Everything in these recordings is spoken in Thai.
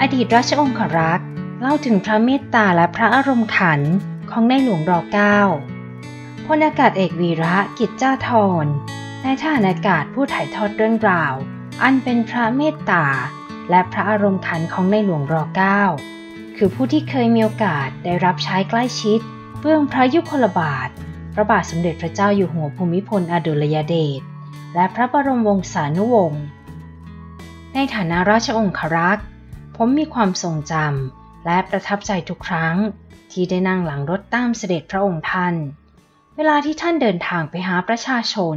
อดีตราชองครักษ์เล่าถึงพระเมตตาและพระอารมณ์ขันของในหลวงรอเก้าพลอากาศเอกวีระกิจจ้าทรนายทหารอากาศผู้ถ่ายทอดเรื่องราว อันเป็นพระเมตตา และพระอารมณ์ขันของในหลวงรอเก้าคือผู้ที่เคยมีโอกาส ได้รับใช้ใกล้ชิดเบื้องพระยุคลบาทพระบาทสมเด็จพระเจ้าอยู่หัวภูมิพลอดุลยเดชและพระบรมวงศานุวงศ์ในฐานะราชองครักษ์ผมมีความทรงจำและประทับใจทุกครั้ง ที่ได้นั่งหลังรถตามเสด็จพระองค์ท่าน เวลาที่ท่านเดินทางไปหาประชาชน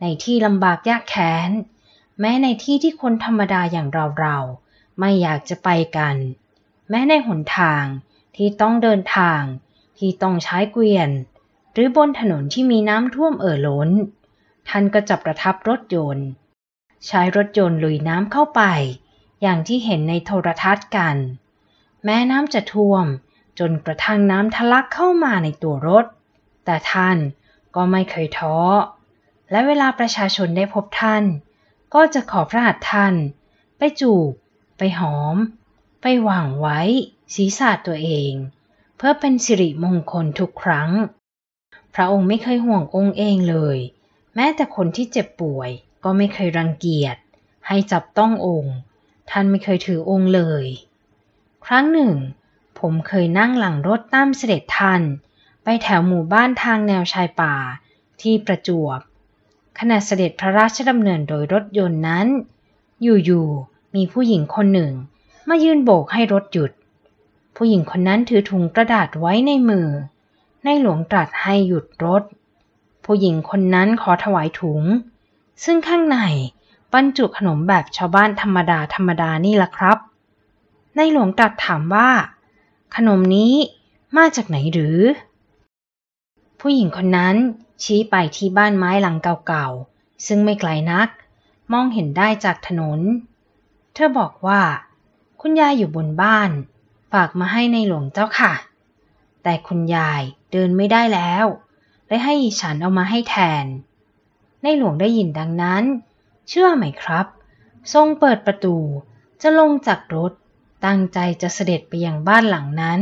ในที่ลำบากยากแค้นแม้ในที่ที่คนธรรมดาอย่างเราเราไม่อยากจะไปกัน แม้ในหนทางที่ต้องเดินทางที่ต้องใช้เกวียนหรือบนถนนที่มีน้ำท่วมเอ่อล้น ท่านก็จะประทับรถยนต์ ใช้รถยนต์ลุยน้ำเข้าไปอย่างที่เห็นในโทรทัศน์กัน แม้น้ำจะท่วมจนกระทั่งน้ำทะลักเข้ามาในตัวรถ แต่ท่านก็ไม่เคยท้อและเวลาประชาชนได้พบท่าน ก็จะขอพระหัตถ์ท่านไปจูบ ไปหอม ไปวางไว้ศีรษะตัวเอง เพื่อเป็นสิริมงคลทุกครั้ง พระองค์ไม่เคยห่วงองค์เองเลย แม้แต่คนที่เจ็บป่วยก็ไม่เคยรังเกียจให้จับต้ององค์ท่านไม่เคยถือองค์เลย ครั้งหนึ่ง ผมเคยนั่งหลังรถตามเสด็จท่านไปแถวหมู่บ้านทางแนวชายป่าที่ประจวบ ขณะเสด็จพระราชดำเนินโดยรถยนต์นั้น อยู่ๆ มีผู้หญิงคนหนึ่งมายืนโบกให้รถหยุด ผู้หญิงคนนั้นถือถุงกระดาษไว้ในมือ ในหลวงตรัสให้หยุดรถ ผู้หญิงคนนั้นขอถวายถุง ซึ่งข้างในบรรจุขนมแบบชาวบ้านธรรมดาธรรมดานี่ละครับ ในหลวงตรัสถามว่า ขนมนี้มาจากไหนหรือ ผู้หญิงคนนั้นชี้ไปที่บ้านไม้หลังเก่าๆ ซึ่งไม่ไกลนัก มองเห็นได้จากถนน เธอบอกว่า คุณยายอยู่บนบ้าน ฝากมาให้ในหลวงเจ้าค่ะ แต่คุณยายเดินไม่ได้แล้วเลยให้ฉันเอามาให้แทน ในหลวงได้ยินดังนั้นเชื่อไหมครับ ทรงเปิดประตูจะลงจากรถ ตั้งใจจะเสด็จไปยังบ้านหลังนั้น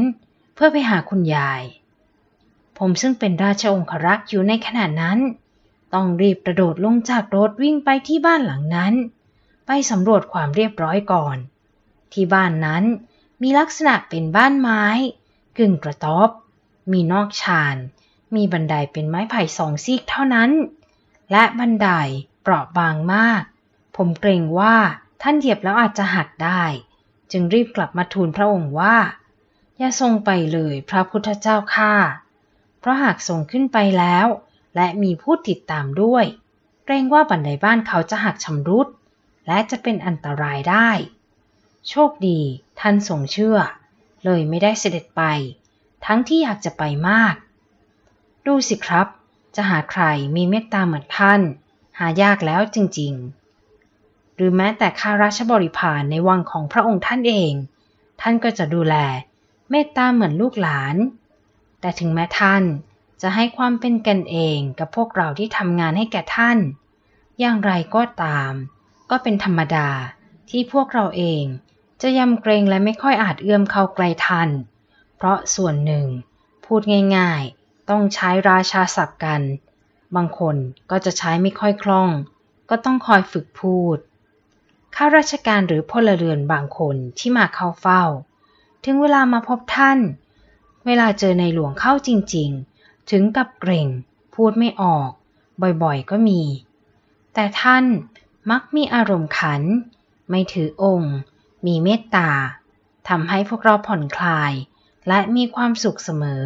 เพื่อไปหาคุณยาย ผมซึ่งเป็นราชองครักษ์อยู่ในขณะนั้น ต้องรีบกระโดดลงจากรถวิ่งไปที่บ้านหลังนั้น ไปสำรวจความเรียบร้อยก่อน ที่บ้านนั้นมีลักษณะเป็นบ้านไม้ กึ่งกระต๊อบ มีนอกชาน มีบันไดเป็นไม้ไผ่สองซีกเท่านั้น และบันไดเปราะบางมาก ผมเกรงว่าท่านเหยียบแล้วอาจจะหักได้ จึงรีบกลับมาทูลพระองค์ว่า อย่าทรงไปเลยพระพุทธเจ้าค่า เพราะหากทรงขึ้นไปแล้ว และมีผู้ติดตามด้วย เกรงว่าบันไดบ้านเขาจะหักชำรุดและจะเป็นอันตรายได้ โชคดี ท่านทรงเชื่อ เลยไม่ได้เสด็จไป ทั้งที่อยากจะไปมาก ดูสิครับ จะหาใครมีเมตตาเหมือนท่านหายากแล้วจริงๆ หรือแม้แต่ข้าราชบริพารในวังของพระองค์ท่านเอง ท่านก็จะดูแลเมตตาเหมือนลูกหลาน แต่ถึงแม้ท่านจะให้ความเป็นกันเองกับพวกเราที่ทำงานให้แก่ท่าน อย่างไรก็ตาม ก็เป็นธรรมดาที่พวกเราเองจะยำเกรงและไม่ค่อยอาจเอื้อมเข้าไกลท่าน เพราะส่วนหนึ่ง พูดง่ายๆต้องใช้ราชาศัพท์กันบางคนก็จะใช้ไม่ค่อยคล่อง ก็ต้องคอยฝึกพูด ข้าราชการหรือพลเรือนบางคนที่มาเข้าเฝ้า ถึงเวลามาพบท่าน เวลาเจอในหลวงเข้าจริงๆ ถึงกับเกรงพูดไม่ออก บ่อยๆ ก็มี แต่ท่านมักมีอารมณ์ขัน ไม่ถือองค์ มีเมตตา ทำให้พวกเราผ่อนคลาย และมีความสุขเสมอ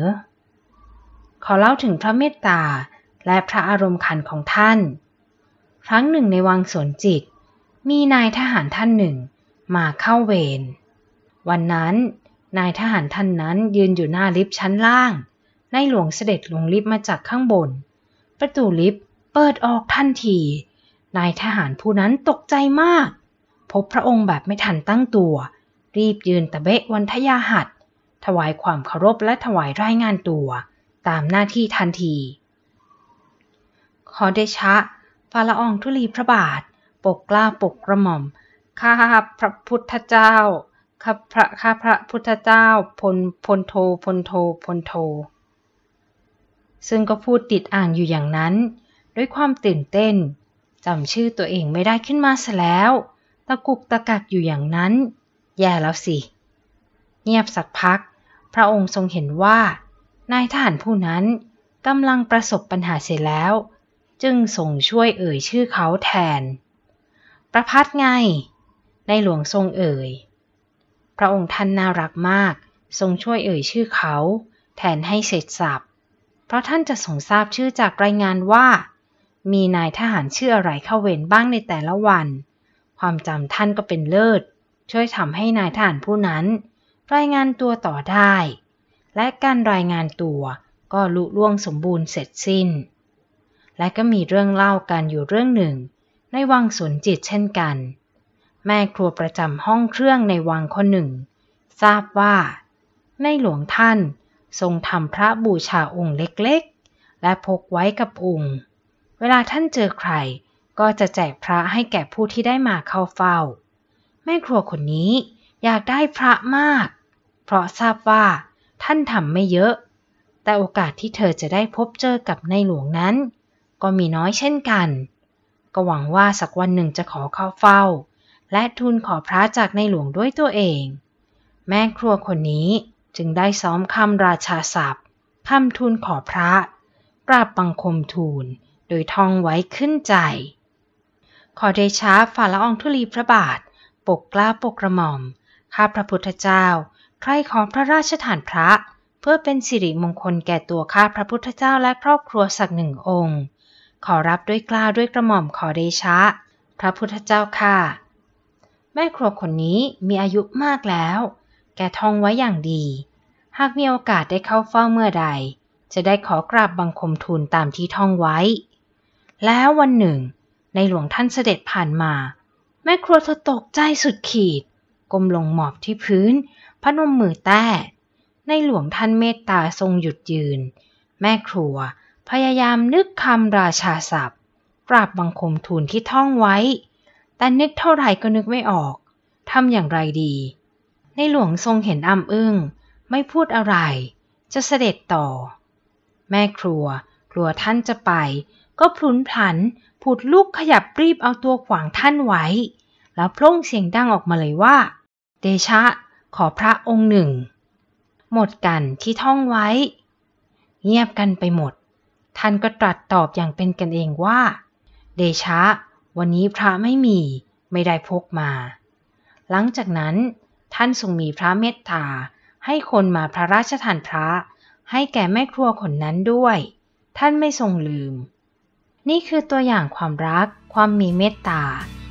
ขอเล่าถึงพระเมตตาและพระอารมณ์ขันของท่าน ครั้งหนึ่งในวังสนจิต มีนายทหารท่านหนึ่ง มาเข้าเวร วันนั้น นายทหารท่านนั้นยืนอยู่หน้าลิฟต์ชั้นล่าง ในหลวงเสด็จลงลิฟต์มาจากข้างบน ประตูลิฟต์เปิดออกทันที นายทหารผู้นั้นตกใจมาก พบพระองค์แบบไม่ทันตั้งตัว รีบยืนตะเบะวันทยาหัด ถวายความเคารพและถวายรายงานตัว ตามหน้าที่ทันทีขอเดชะฟ้าละอองธุลีพระบาท ปกกล้าปกกระหม่อม ข้าพระพุทธเจ้าข้าพระข้าพระพุทธเจ้า พลพลโทพลโทพลโท ซึ่งก็พูดติดอ่างอยู่อย่างนั้น ด้วยความตื่นเต้น จำชื่อตัวเองไม่ได้ขึ้นมาซะแล้ว ตะกุกตะกักอยู่อย่างนั้น แย่แล้วสิ เงียบสักพัก พระองค์ทรงเห็นว่า นายทหารผู้นั้นกำลังประสบปัญหาเสียแล้วจึงส่งช่วยเอ่ยชื่อเขาแทน ประพัดไง ในหลวงทรงเอ่ย พระองค์ท่านน่ารักมาก ทรงช่วยเอ่ยชื่อเขา แทนให้เสร็จสับ เพราะท่านจะสงทราบชื่อจากรายงานว่า มีนายทหารชื่ออะไรเข้า เวรบ้างในแต่ละวัน ความจำท่านก็เป็นเลิศ ช่วยทำให้นายทหารผู้นั้น รายงานตัวต่อได้ และการรายงานตัวก็ลุล่วงสมบูรณ์เสร็จสิ้นและก็มีเรื่องเล่ากันอยู่เรื่องหนึ่ง ในวังสนจิตเช่นกัน แม่ครัวประจำห้องเครื่องในวังคนหนึ่ง ทราบว่า ในหลวงท่าน ทรงทำพระบูชาองค์เล็กๆ และพกไว้กับองค์ เวลาท่านเจอใคร ก็จะแจกพระให้แก่ผู้ที่ได้มาเข้าเฝ้า แม่ครัวคนนี้อยากได้พระมาก เพราะทราบว่าท่านทำไม่เยอะ แต่โอกาสที่เธอจะได้พบเจอกับในหลวงนั้นก็มีน้อยเช่นกัน ก็หวังว่าสักวันหนึ่งจะขอเข้าเฝ้า และทูลขอพระจากในหลวงด้วยตัวเอง แม่ครัวคนนี้จึงได้ซ้อมคำราชาศัพท์คำทูลขอพระ ปราบบังคมทูล โดยท่องไว้ขึ้นใจ ขอเดชะฝ่าละองธุลีพระบาท ปกกล้าปกกระหม่อม ข้าพระพุทธเจ้า ใคร่ขอพระราชทานพระ เพื่อเป็นสิริมงคลแก่ตัวข้าพระพุทธเจ้าและครอบครัวสักหนึ่งองค์ขอรับด้วยกล้าด้วยกระหม่อมขอเดชะ พระพุทธเจ้าค่ะ แม่ครัวคนนี้มีอายุมากแล้ว แกท่องไว้อย่างดี หากมีโอกาสได้เข้าเฝ้าเมื่อใด จะได้ขอกราบบังคมทูลตามที่ท่องไว้ แล้ววันหนึ่ง ในหลวงท่านเสด็จผ่านมา แม่ครัวเธอตกใจสุดขีดก้มลงหมอบที่พื้นพนมมือแต้ในหลวงท่านเมตตาทรงหยุดยืน แม่ครัวพยายามนึกคำราชาศัพท์ ปราบบังคมทูลที่ท่องไว้ แต่นึกเท่าไหร่ก็นึกไม่ออก ทำอย่างไรดี ในหลวงทรงเห็นอ้ำอึง้ง ไม่พูดอะไร จะเสด็จต่อ แม่ครัวกลัวท่านจะไปก็พลุนผันผุดลูกขยับรีบเอาตัวขวางท่านไว้ แล้วพร่งเสียงดังออกมาเลยว่า เดชะขอพระองค์หนึ่ง หมดกันที่ท่องไว้ เงียบกันไปหมดท่านก็ตรัสตอบอย่างเป็นกันเองว่า เดชะ วันนี้พระไม่มี ไม่ได้พกมา หลังจากนั้นท่านทรงมีพระเมตตา ให้คนมาพระราชทานพระให้แก่แม่ครัวคนนั้นด้วย ท่านไม่ทรงลืม นี่คือตัวอย่างความรัก ความมีเมตตา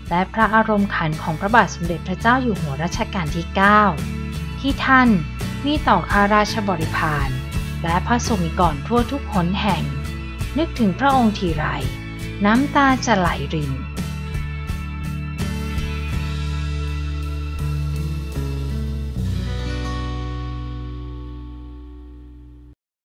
และพระอารมณ์ขันของพระบาทสมเด็จพระเจ้าอยู่หัวรัชกาลที่ 9 ที่ท่านมีต่อข้าราชบริพารและพระสงฆ์ก่อนทั่วทุกหนแห่งนึกถึงพระองค์ทีไรน้ำตาจะไหลริน